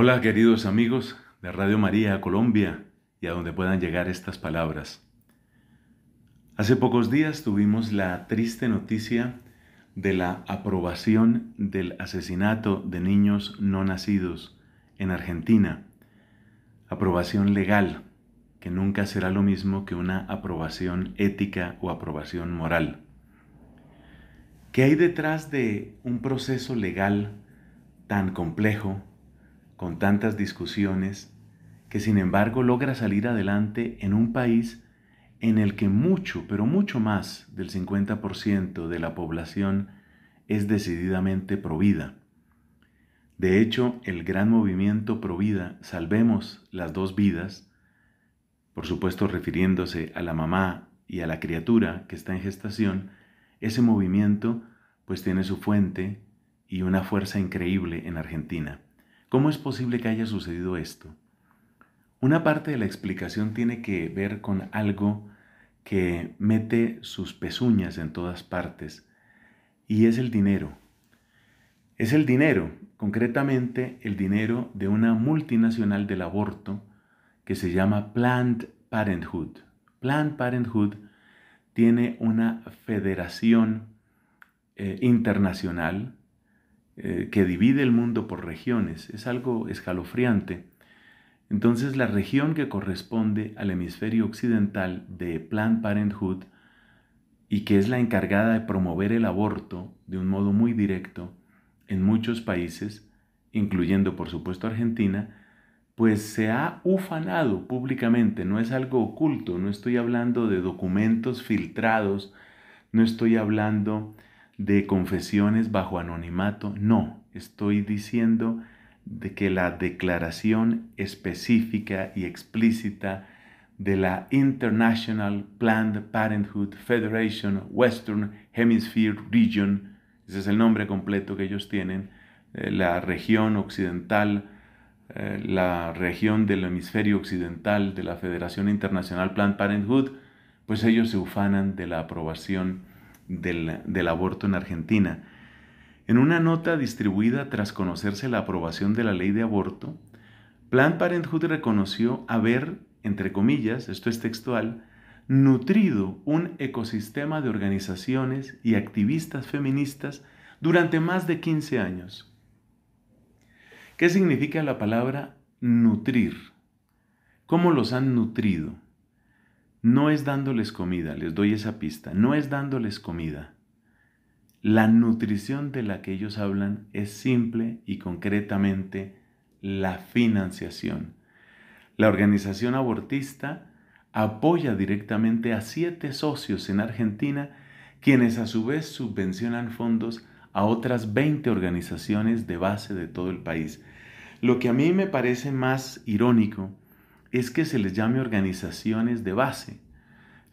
Hola queridos amigos de Radio María Colombia y a donde puedan llegar estas palabras. Hace pocos días tuvimos la triste noticia de la aprobación del asesinato de niños no nacidos en Argentina. Aprobación legal, que nunca será lo mismo que una aprobación ética o aprobación moral. ¿Qué hay detrás de un proceso legal tan complejo con tantas discusiones, que sin embargo logra salir adelante en un país en el que mucho, pero mucho más del 50% de la población es decididamente provida. De hecho, el gran movimiento provida Salvemos las dos vidas, por supuesto refiriéndose a la mamá y a la criatura que está en gestación, ese movimiento pues tiene su fuente y una fuerza increíble en Argentina. ¿Cómo es posible que haya sucedido esto? Una parte de la explicación tiene que ver con algo que mete sus pezuñas en todas partes, y es el dinero. Es el dinero, concretamente el dinero de una multinacional del aborto que se llama Planned Parenthood. Planned Parenthood tiene una federación eh, internacional eh, que divide el mundo por regiones. Es algo escalofriante. Entonces la región que corresponde al hemisferio occidental de Planned Parenthood y que es la encargada de promover el aborto de un modo muy directo en muchos países, incluyendo por supuesto Argentina, pues se ha ufanado públicamente, no es algo oculto, no estoy hablando de documentos filtrados, no estoy hablando de confesiones bajo anonimato, no, estoy diciendo de que la declaración específica y explícita de la International Planned Parenthood Federation Western Hemisphere Region, ese es el nombre completo que ellos tienen, eh, la región occidental, eh, la región del hemisferio occidental de la Federación Internacional Planned Parenthood, pues ellos se ufanan de la aprobación del, aborto en Argentina. En una nota distribuida tras conocerse la aprobación de la ley de aborto, Planned Parenthood reconoció haber, entre comillas, esto es textual, nutrido un ecosistema de organizaciones y activistas feministas durante más de 15 años. ¿Qué significa la palabra nutrir? ¿Cómo los han nutrido? No es dándoles comida, les doy esa pista, no es dándoles comida. La nutrición de la que ellos hablan es simple y concretamente la financiación. La organización abortista apoya directamente a siete socios en Argentina, quienes a su vez subvencionan fondos a otras 20 organizaciones de base de todo el país. Lo que a mí me parece más irónico es que se les llame organizaciones de base,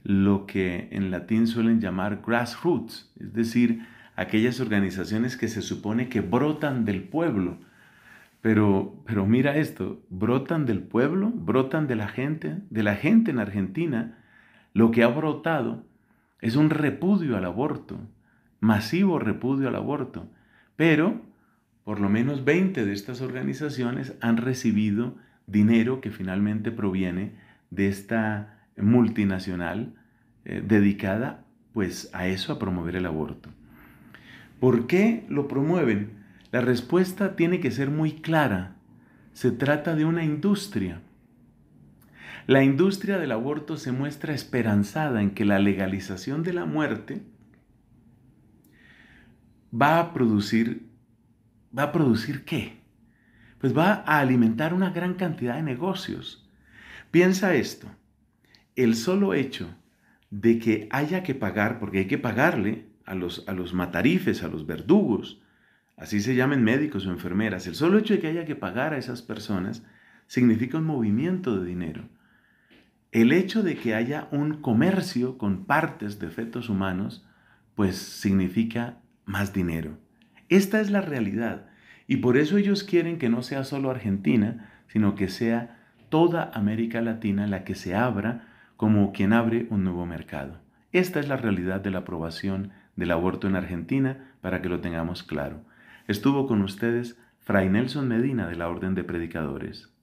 lo que en latín suelen llamar grassroots, es decir, aquellas organizaciones que se supone que brotan del pueblo. Pero, pero mira esto, brotan del pueblo, brotan de la gente, de la gente en Argentina, lo que ha brotado es un repudio al aborto, masivo repudio al aborto. Pero por lo menos 20 de estas organizaciones han recibido dinero que finalmente proviene de esta multinacional eh, dedicada pues a eso, a promover el aborto. ¿Por qué lo promueven? La respuesta tiene que ser muy clara. Se trata de una industria. La industria del aborto se muestra esperanzada en que la legalización de la muerte va a producir va a producir qué? pues va a alimentar una gran cantidad de negocios. Piensa esto, el solo hecho de que haya que pagar, porque hay que pagarle a los, a los matarifes, a los verdugos, así se llamen médicos o enfermeras, el solo hecho de que haya que pagar a esas personas significa un movimiento de dinero. El hecho de que haya un comercio con partes de fetos humanos, pues significa más dinero. Esta es la realidad. Y por eso ellos quieren que no sea solo Argentina, sino que sea toda América Latina la que se abra como quien abre un nuevo mercado. Esta es la realidad de la aprobación del aborto en Argentina, para que lo tengamos claro. Estuvo con ustedes Fray Nelson Medina de la Orden de Predicadores.